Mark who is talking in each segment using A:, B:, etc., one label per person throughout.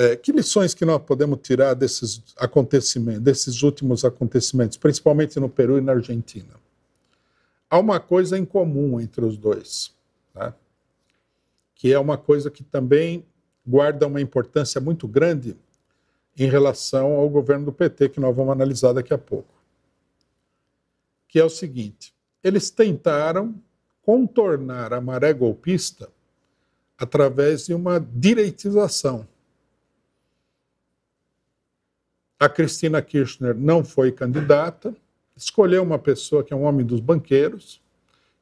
A: É, que lições que nós podemos tirar desses acontecimentos, desses últimos acontecimentos, principalmente no Peru e na Argentina? Há uma coisa em comum entre os dois, né? que é uma coisa que também guarda uma importância muito grande em relação ao governo do PT, que nós vamos analisar daqui a pouco. Que é o seguinte: eles tentaram contornar a maré golpista através de uma direitização a Cristina Kirchner não foi candidata, escolheu uma pessoa que é um homem dos banqueiros,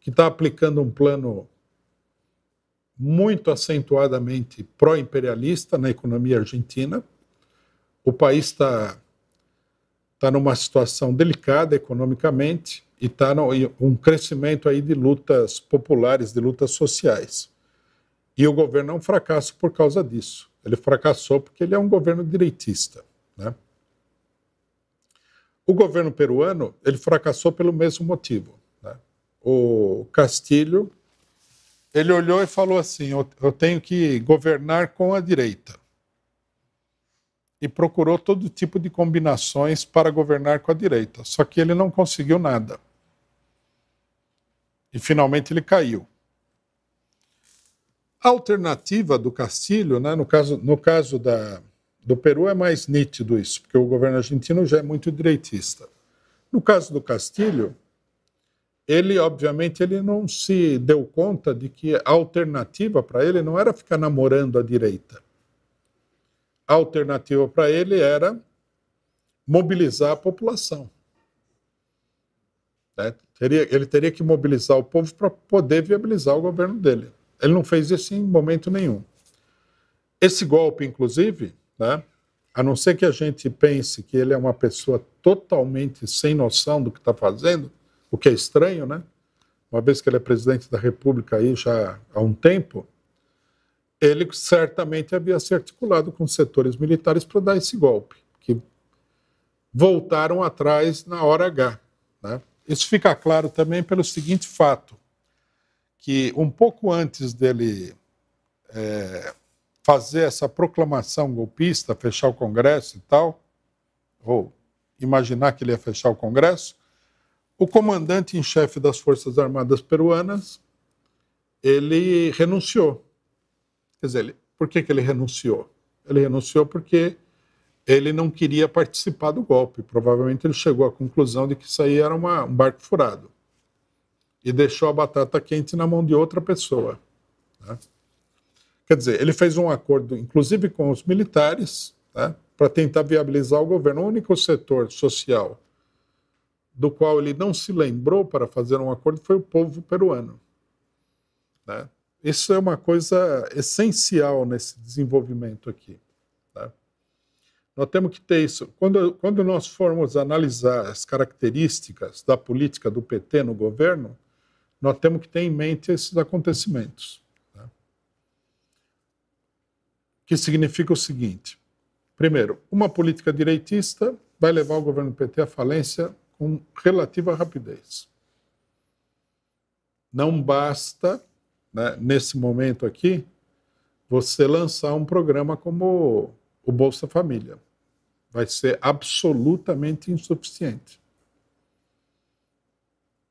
A: que está aplicando um plano muito acentuadamente pró-imperialista na economia argentina. O país está tá numa situação delicada economicamente e está um crescimento aí de lutas populares, de lutas sociais. E o governo é um fracasso por causa disso. Ele fracassou porque ele é um governo direitista. O governo peruano ele fracassou pelo mesmo motivo. Né? O Castilho ele olhou e falou assim: eu, eu tenho que governar com a direita. E procurou todo tipo de combinações para governar com a direita. Só que ele não conseguiu nada. E finalmente ele caiu. A alternativa do Castilho, né, no caso, no caso da, do Peru é mais nítido isso, porque o governo argentino já é muito direitista. No caso do Castilho, ele obviamente ele não se deu conta de que a alternativa para ele não era ficar namorando a direita. A alternativa para ele era mobilizar a população. Né? ele teria que mobilizar o povo para poder viabilizar o governo dele. Ele não fez isso em momento nenhum. Esse golpe, inclusive, né? a não ser que a gente pense que ele é uma pessoa totalmente sem noção do que está fazendo, o que é estranho, né? Uma vez que ele é presidente da República aí já há um tempo, ele certamente havia se articulado com setores militares para dar esse golpe, que voltaram atrás na hora H. Né? Isso fica claro também pelo seguinte fato, que um pouco antes dele é, fazer essa proclamação golpista, fechar o Congresso e tal, ou imaginar que ele ia fechar o Congresso, o comandante em chefe das Forças Armadas Peruanas, ele renunciou. Quer dizer, ele, por que, que ele renunciou? Ele renunciou porque ele não queria participar do golpe. Provavelmente ele chegou à conclusão de que isso aí era uma, um barco furado. E deixou a batata quente na mão de outra pessoa. Né? Quer dizer, ele fez um acordo, inclusive com os militares, né, para tentar viabilizar o governo. O único setor social do qual ele não se lembrou para fazer um acordo foi o povo peruano. Né? Isso é uma coisa essencial nesse desenvolvimento aqui. Né? Nós temos que ter isso. Quando, quando nós formos analisar as características da política do PT no governo, nós temos que ter em mente esses acontecimentos que significa o seguinte: primeiro, uma política direitista vai levar o governo PT à falência com relativa rapidez. Não basta, né, nesse momento aqui, você lançar um programa como o Bolsa Família. Vai ser absolutamente insuficiente.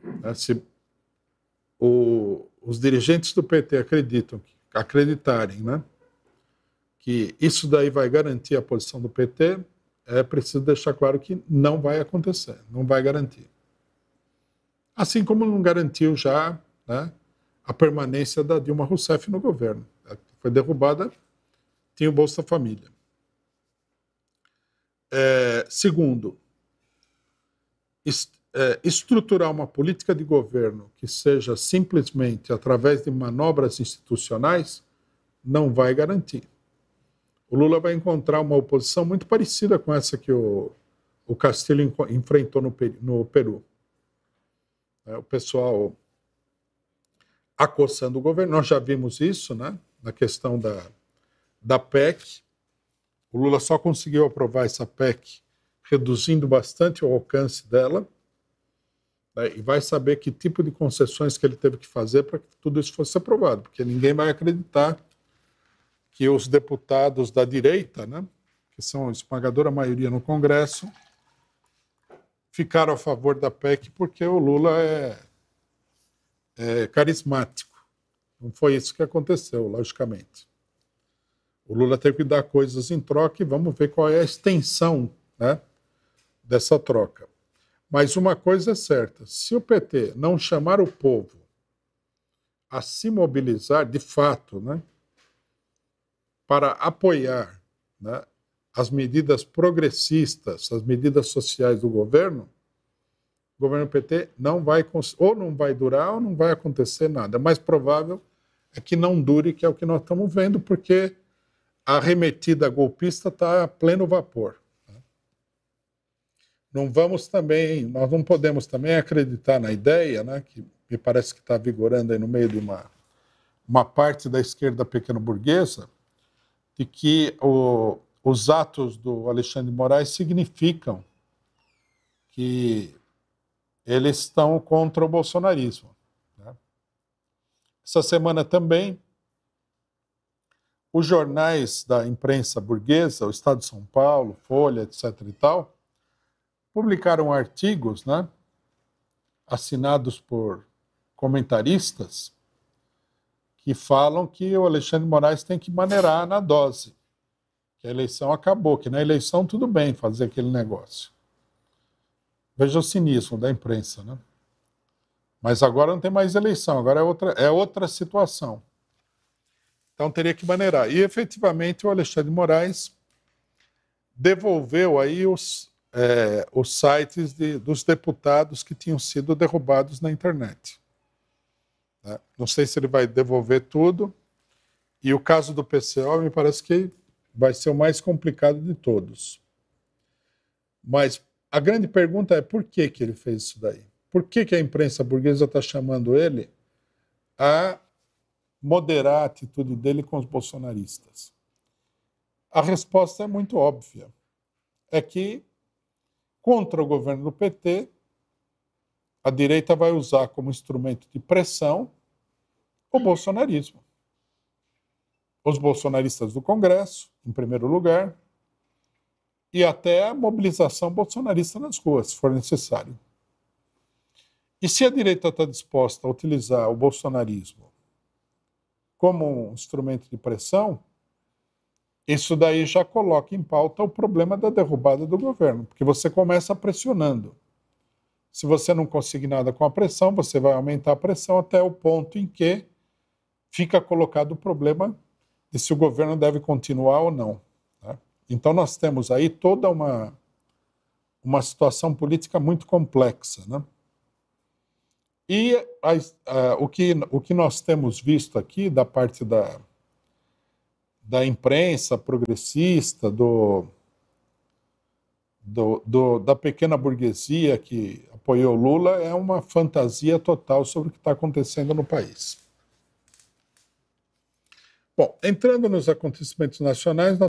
A: Né, se o, os dirigentes do PT acreditam, acreditarem, né? que isso daí vai garantir a posição do PT, é preciso deixar claro que não vai acontecer, não vai garantir. Assim como não garantiu já né, a permanência da Dilma Rousseff no governo. É, foi derrubada, tinha o Bolsa Família. É, segundo, é, estruturar uma política de governo que seja simplesmente através de manobras institucionais não vai garantir o Lula vai encontrar uma oposição muito parecida com essa que o, o Castilho enfrentou no, no Peru. É, o pessoal acossando o governo, nós já vimos isso né, na questão da, da PEC. O Lula só conseguiu aprovar essa PEC reduzindo bastante o alcance dela. Né, e vai saber que tipo de concessões que ele teve que fazer para que tudo isso fosse aprovado, porque ninguém vai acreditar que os deputados da direita, né, que são a esmagadora maioria no Congresso, ficaram a favor da PEC porque o Lula é, é carismático. Não foi isso que aconteceu, logicamente. O Lula teve que dar coisas em troca e vamos ver qual é a extensão né, dessa troca. Mas uma coisa é certa: se o PT não chamar o povo a se mobilizar, de fato, né, para apoiar né, as medidas progressistas, as medidas sociais do governo, o governo PT não vai ou não vai durar ou não vai acontecer nada. Mais provável é que não dure, que é o que nós estamos vendo, porque a arremetida golpista está a pleno vapor. Né. Não vamos também, nós não podemos também acreditar na ideia, né, que me parece que está vigorando aí no meio de uma, uma parte da esquerda pequeno-burguesa, de que o, os atos do Alexandre de Moraes significam que eles estão contra o bolsonarismo. Né? Essa semana também, os jornais da imprensa burguesa, o Estado de São Paulo, Folha, etc. e tal, publicaram artigos, né, assinados por comentaristas que falam que o Alexandre Moraes tem que maneirar na dose, que a eleição acabou, que na eleição tudo bem fazer aquele negócio. Veja o cinismo da imprensa, né? Mas agora não tem mais eleição, agora é outra, é outra situação. Então teria que maneirar. E efetivamente o Alexandre Moraes devolveu aí os, é, os sites de, dos deputados que tinham sido derrubados na internet. Né? Não sei se ele vai devolver tudo. E o caso do PCO me parece que vai ser o mais complicado de todos. Mas a grande pergunta é por que, que ele fez isso daí? Por que, que a imprensa burguesa está chamando ele a moderar a atitude dele com os bolsonaristas? A resposta é muito óbvia. É que, contra o governo do PT, a direita vai usar como instrumento de pressão o bolsonarismo. Os bolsonaristas do Congresso, em primeiro lugar, e até a mobilização bolsonarista nas ruas, se for necessário. E se a direita está disposta a utilizar o bolsonarismo como um instrumento de pressão, isso daí já coloca em pauta o problema da derrubada do governo, porque você começa pressionando. Se você não conseguir nada com a pressão, você vai aumentar a pressão até o ponto em que fica colocado o problema de se o governo deve continuar ou não. Né? Então nós temos aí toda uma, uma situação política muito complexa. Né? E a, a, o, que, o que nós temos visto aqui da parte da, da imprensa progressista, do, do, do, da pequena burguesia que apoiou Lula, é uma fantasia total sobre o que está acontecendo no país. Bom, entrando nos acontecimentos nacionais,